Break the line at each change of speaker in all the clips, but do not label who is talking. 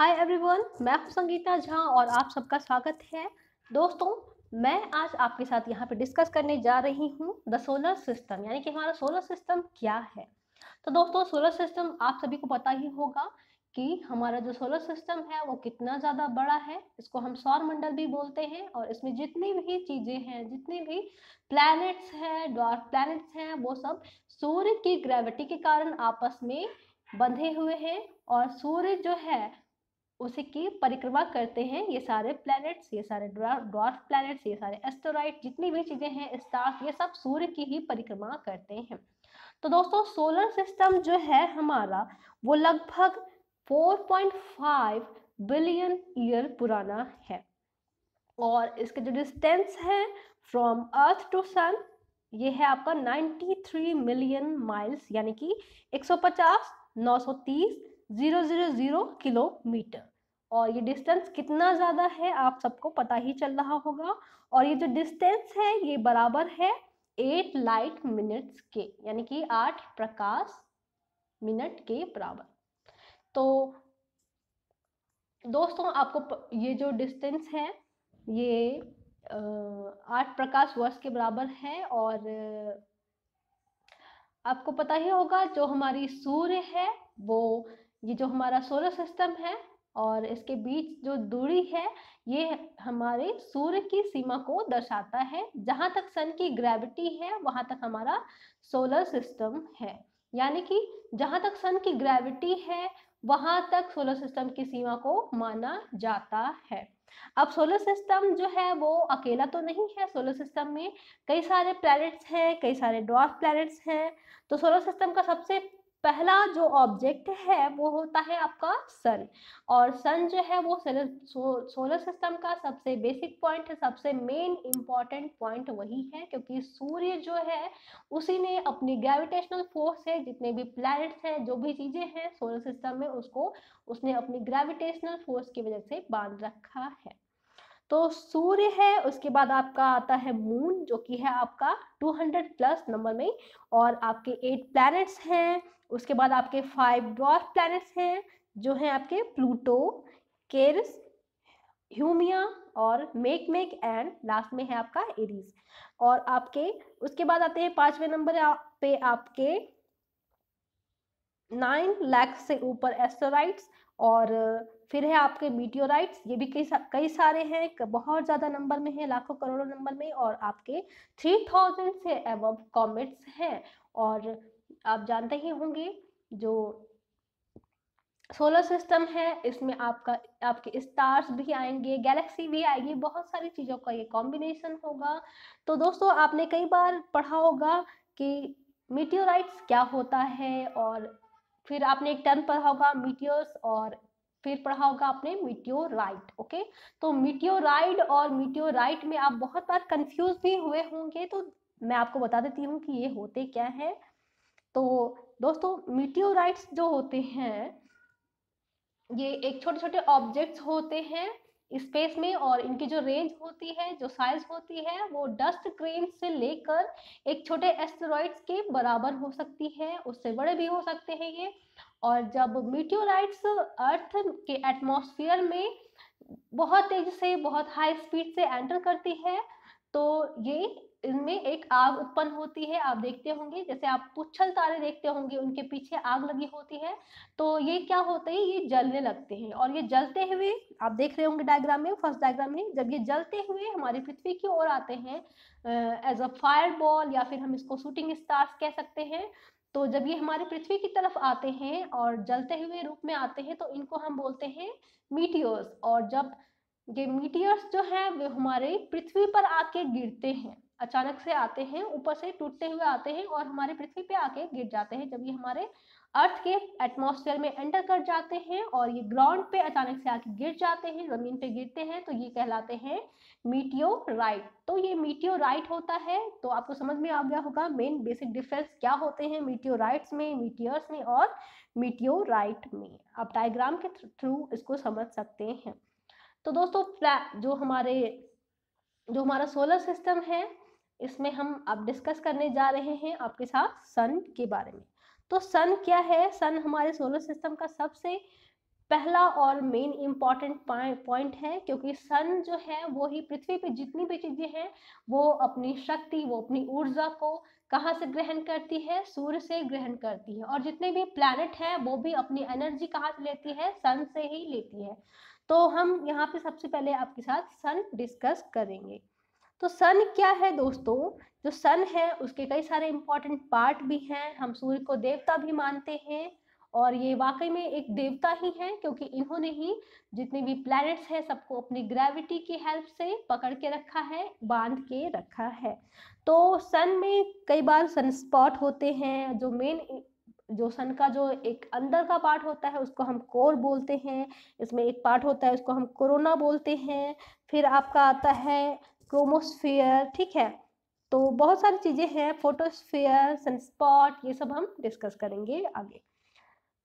hi everyone मैं हूं संगीता झा और आप सबका स्वागत है दोस्तों मैं आज आपके साथ यहां पे डिस्कस करने जा रही हूं द सोलर सिस्टम यानी कि हमारा सोलर सिस्टम क्या है तो दोस्तों सोलर सिस्टम आप सभी को पता ही होगा कि हमारा जो सोलर सिस्टम है वो कितना ज़्यादा बड़ा है इसको हम सौर मंडल भी बोलते हैं और इसमें जितनी भी चीज़ें हैं जितनी भी प्लैनेट्स हैं डॉर्फ प्लैनेट्स हैं वो सब सूर्य की ग्रेविटी के कारण आपस में बंधे हुए हैं और सूर्य जो है उसी की परिक्रमा करते हैं ये सारे प्लैनेट्स ये सारे ड्वार्फ प्लैनेट्स ये सारे एस्टोराइड जितनी भी चीज़ें हैं स्टार्स ये सब सूर्य की ही परिक्रमा करते हैं तो दोस्तों सोलर सिस्टम जो है हमारा वो लगभग 4.5 बिलियन ईयर पुराना है और इसके जो डिस्टेंस है फ्रॉम अर्थ टू सन ये है आपका 93 मिलियन माइल्स यानी कि 150 930 000 किलोमीटर और ये डिस्टेंस कितना ज़्यादा है आप सबको पता ही चल रहा होगा और ये जो डिस्टेंस है ये बराबर है एट लाइट मिनट्स के यानी कि आठ प्रकाश मिनट के बराबर तो दोस्तों आपको ये जो डिस्टेंस है ये आठ प्रकाश वर्ष के बराबर है और आपको पता ही होगा जो हमारी सूर्य है वो ये जो हमारा सोलर सिस्टम है और इसके बीच जो दूरी है ये हमारे सूर्य की सीमा को दर्शाता है जहां तक सन की ग्रेविटी है वहां तक हमारा सोलर सिस्टम है यानी कि जहां तक सन की ग्रेविटी है वहां तक सोलर सिस्टम की सीमा को माना जाता है अब सोलर सिस्टम जो है वो अकेला तो नहीं है सोलर सिस्टम में कई सारे प्लैनेट्स हैं कई सारे ड्वार्फ प्लैनेट्स हैं तो सोलर सिस्टम का सबसे पहला जो ऑब्जेक्ट है वो होता है आपका सन और सन जो है वो सोलर सो, सोलर सिस्टम का सबसे बेसिक पॉइंट है सबसे मेन इम्पॉर्टेंट पॉइंट वही है क्योंकि सूर्य जो है उसी ने अपनी ग्रेविटेशनल फोर्स से जितने भी प्लैनेट्स हैं जो भी चीज़ें हैं सोलर सिस्टम में उसको उसने अपनी ग्रेविटेशनल फोर्स की वजह से बांध रखा है तो सूर्य है उसके बाद आपका आता है मून जो कि है आपका 200 प्लस नंबर में और आपके एट प्लैनेट्स हैं उसके बाद आपके फाइव डॉर्फ प्लैनेट्स हैं जो हैं आपके प्लूटो केरस ह्यूमिया और मेक मेक एंड लास्ट में है आपका एरीज और आपके उसके बाद आते हैं पांचवे नंबर पे आपके नाइन लैक्स से ऊपर एस्टोराइट्स और फिर है आपके मीटियोराइट्स ये भी कई सा, कई सारे हैं बहुत ज़्यादा नंबर में है लाखों करोड़ों नंबर में और आपके थ्री थाउजेंड से अब कॉमेट्स हैं और आप जानते ही होंगे जो सोलर सिस्टम है इसमें आपका आपके स्टार्स भी आएंगे गैलेक्सी भी आएगी बहुत सारी चीज़ों का ये कॉम्बिनेशन होगा तो दोस्तों आपने कई बार पढ़ा होगा कि मीटियोराइट्स क्या होता है और फिर आपने एक टर्न पढ़ा होगा मीटियोर्स और फिर पढ़ा होगा आपने मीटियोराइट ओके तो मीटियोराइड और मीटियोराइट में आप बहुत बार कंफ्यूज भी हुए होंगे तो मैं आपको बता देती हूँ कि ये होते क्या है तो दोस्तों मीटियोराइट्स जो होते हैं ये एक छोटे छोटे ऑब्जेक्ट्स होते हैं स्पेस में और इनकी जो रेंज होती है जो साइज होती है वो डस्ट ग्रेन से लेकर एक छोटे एस्टेरॉइड्स के बराबर हो सकती है उससे बड़े भी हो सकते हैं ये और जब मीटियोराइट्स अर्थ के एटमॉस्फेयर में बहुत तेज से बहुत हाई स्पीड से एंटर करती है तो ये इनमें एक आग उत्पन्न होती है आप देखते होंगे जैसे आप पुच्छल तारे देखते होंगे उनके पीछे आग लगी होती है तो ये क्या होते हैं ये जलने लगते हैं और ये जलते हुए आप देख रहे होंगे डायग्राम में फर्स्ट डायग्राम में जब ये जलते हुए हमारी पृथ्वी की ओर आते हैं एज अ फायर बॉल या फिर हम इसको शूटिंग स्टार्स कह सकते हैं तो जब ये हमारे पृथ्वी की तरफ आते हैं और जलते हुए रूप में आते हैं तो इनको हम बोलते हैं मीटियोर्स और जब ये मीटियर्स जो है वे हमारे पृथ्वी पर आके गिरते हैं अचानक से आते हैं ऊपर से टूटते हुए आते हैं और हमारे पृथ्वी पे आके गिर जाते हैं जब ये हमारे अर्थ के एटमॉस्फेयर में एंटर कर जाते हैं और ये ग्राउंड पे अचानक से आके गिर जाते हैं जमीन पे गिरते हैं तो ये कहलाते हैं मीटियोराइट तो ये मीटियोराइट होता है तो आपको समझ में आ गया होगा मेन बेसिक डिफरेंस क्या होते हैं मीटियोराइट्स में मीटियर्स में और मीटियोराइट में आप डायग्राम के थ्रू इसको समझ सकते हैं तो दोस्तों जो हमारे जो हमारा सोलर सिस्टम है इसमें हम अब डिस्कस करने जा रहे हैं आपके साथ सन के बारे में तो सन क्या है सन हमारे सोलर सिस्टम का सबसे पहला और मेन इम्पॉर्टेंट पॉइंट है क्योंकि सन जो है वो ही पृथ्वी पे जितनी भी चीज़ें हैं वो अपनी शक्ति वो अपनी ऊर्जा को कहाँ से ग्रहण करती है सूर्य से ग्रहण करती है और जितने भी प्लैनेट हैं वो भी अपनी एनर्जी कहाँ से लेती है सन से ही लेती है तो हम यहाँ पे सबसे पहले आपके साथ सन डिस्कस करेंगे तो सन क्या है दोस्तों जो सन है उसके कई सारे इंपॉर्टेंट पार्ट भी हैं हम सूर्य को देवता भी मानते हैं और ये वाकई में एक देवता ही है क्योंकि इन्होंने ही जितने भी प्लैनेट्स हैं सबको अपनी ग्रेविटी की हेल्प से पकड़ के रखा है बांध के रखा है तो सन में कई बार सनस्पॉट होते हैं जो मेन जो सन का जो एक अंदर का पार्ट होता है उसको हम कोर बोलते हैं इसमें एक पार्ट होता है उसको हम कोरोना बोलते हैं फिर आपका आता है क्रोमोस्फियर ठीक है तो बहुत सारी चीज़ें हैं फोटोस्फियर सनस्पॉट ये सब हम डिस्कस करेंगे आगे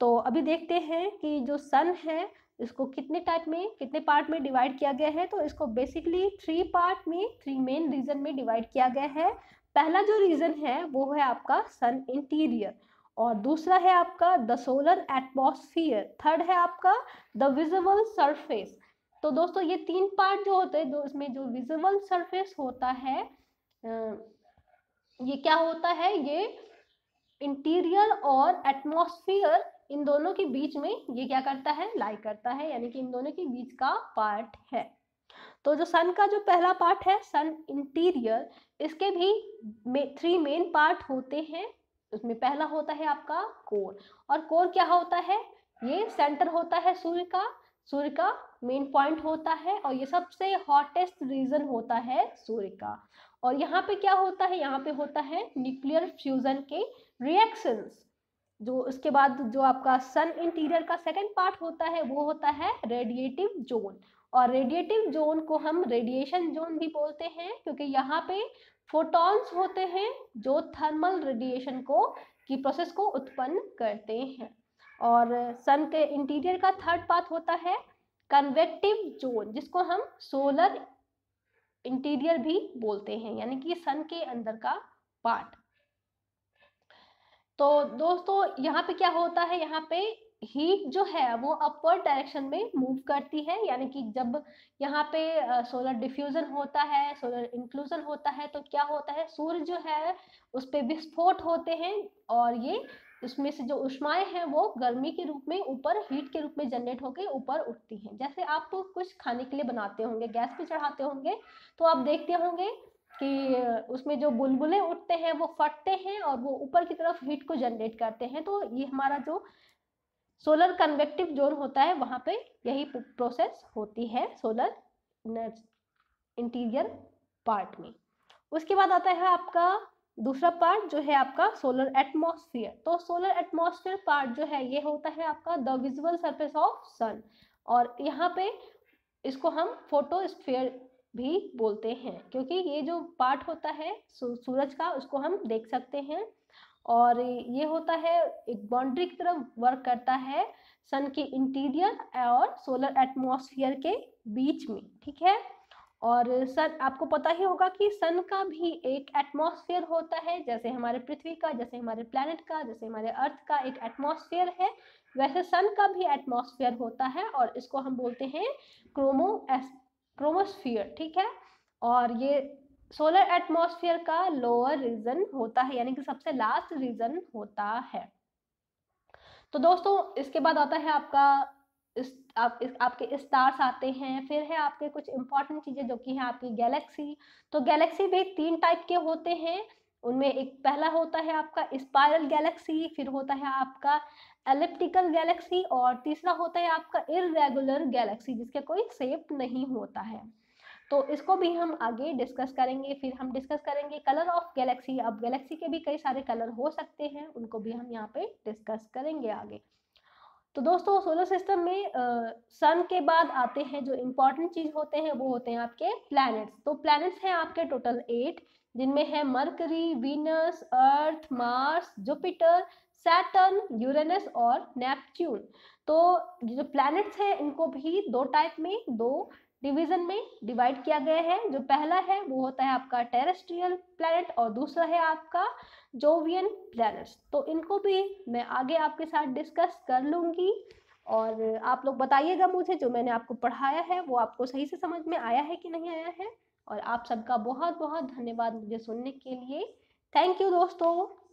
तो अभी देखते हैं कि जो सन है इसको कितने टाइप में कितने पार्ट में डिवाइड किया गया है तो इसको बेसिकली थ्री पार्ट में थ्री मेन रीजन में डिवाइड किया गया है पहला जो रीजन है वो है आपका सन इंटीरियर और दूसरा है आपका द सोलर एटमोसफियर थर्ड है आपका द विजिबल सरफेस तो दोस्तों ये तीन पार्ट जो होते हैं जो इसमें जो विजिबल सरफेस होता है ये क्या होता है ये इंटीरियर और एटमोसफियर इन दोनों के बीच में ये क्या करता है लाई करता है यानी कि इन दोनों के बीच का पार्ट है तो जो सन का जो पहला पार्ट है सन इंटीरियर इसके भी थ्री मेन पार्ट होते हैं उसमें पहला होता है आपका कोर और कोर क्या होता है ये सेंटर होता है सूर्य का सूर्य का मेन पॉइंट होता है और ये सबसे हॉटेस्ट रीजन होता है सूर्य का और यहाँ पे क्या होता है यहाँ पे होता है न्यूक्लियर फ्यूजन के रिएक्शंस जो उसके बाद जो आपका सन इंटीरियर का सेकेंड पार्ट होता है वो होता है रेडिएटिव जोन और रेडिएटिव जोन को हम रेडिएशन जोन भी बोलते हैं क्योंकि यहाँ पे फोटॉन्स होते हैं जो थर्मल रेडिएशन को की प्रोसेस को उत्पन्न करते हैं और सन के इंटीरियर का थर्ड पाथ होता है कन्वेक्टिव जोन जिसको हम सोलर इंटीरियर भी बोलते हैं यानी कि सन के अंदर का पार्ट तो दोस्तों यहाँ पे क्या होता है यहाँ पे हीट जो है वो अपवर्ड डायरेक्शन में मूव करती है यानी कि जब यहाँ पे सोलर डिफ्यूजन होता है सोलर इंक्लूजन होता है तो क्या होता है सूर्य जो है उस पर विस्फोट होते हैं और ये उसमें से जो उष्माएं हैं वो गर्मी के रूप में ऊपर हीट के रूप में जनरेट होकर ऊपर उठती हैं जैसे आप कुछ खाने के लिए बनाते होंगे गैस पे चढ़ाते होंगे तो आप देखते होंगे कि उसमें जो बुलबुले उठते हैं वो फटते हैं और वो ऊपर की तरफ हीट को जनरेट करते हैं तो ये हमारा जो सोलर कन्वेक्टिव जोन होता है वहाँ पे यही प्रोसेस होती है सोलर इंटीरियर पार्ट में उसके बाद आता है आपका दूसरा पार्ट जो है आपका सोलर एटमॉस्फेयर तो सोलर एटमॉस्फेयर पार्ट जो है ये होता है आपका the visual surface of sun और यहाँ पे इसको हम फोटोस्फेयर भी बोलते हैं क्योंकि ये जो पार्ट होता है सूरज का उसको हम देख सकते हैं और ये होता है एक बाउंड्री की तरफ वर्क करता है सन के इंटीरियर और सोलर एटमोसफियर के बीच में ठीक है और सन आपको पता ही होगा कि सन का भी एक एटमॉस्फेयर होता है जैसे हमारे पृथ्वी का जैसे हमारे प्लैनेट का जैसे हमारे अर्थ का एक एटमॉस्फेयर है वैसे सन का भी एटमॉस्फेयर होता है और इसको हम बोलते हैं क्रोमो क्रोमोस्फियर ठीक है और ये सोलर एटमॉस्फेयर का लोअर रीजन होता है यानी कि सबसे लास्ट रीजन होता है तो दोस्तों इसके बाद आता है आपका इस, आप, इस, आपके स्टार्स आते हैं फिर है आपके कुछ इंपॉर्टेंट चीजें जो कि है आपकी गैलेक्सी तो गैलेक्सी भी तीन टाइप के होते हैं उनमें एक पहला होता है आपका स्पायरल गैलेक्सी फिर होता है आपका एलिप्टिकल गैलेक्सी और तीसरा होता है आपका इरेगुलर गैलेक्सी जिसके कोई शेप नहीं होता है तो इसको भी हम आगे डिस्कस करेंगे फिर हम डिस्कस करेंगे कलर ऑफ गैलेक्सी अब गैलेक्सी के भी कई सारे कलर हो सकते हैं उनको भी हम यहाँ पे डिस्कस करेंगे आगे तो दोस्तों सोलर सिस्टम में सन के बाद आते हैं जो इम्पोर्टेंट चीज होते हैं वो होते हैं आपके प्लैनेट्स तो प्लैनेट्स हैं आपके टोटल एट जिनमें है Mercury Venus Earth Mars Jupiter Saturn Uranus और नेपच्यून तो जो प्लैनेट्स हैं इनको भी दो टाइप में दो डिवीजन में डिवाइड किया गया है जो पहला है वो होता है आपका टेरेस्ट्रियल प्लैनेट और दूसरा है आपका जोवियन प्लैनेट्स तो इनको भी मैं आगे आपके साथ डिस्कस कर लूँगी और आप लोग बताइएगा मुझे जो मैंने आपको पढ़ाया है वो आपको सही से समझ में आया है कि नहीं आया है और आप सबका बहुत बहुत धन्यवाद मुझे सुनने के लिए थैंक यू दोस्तों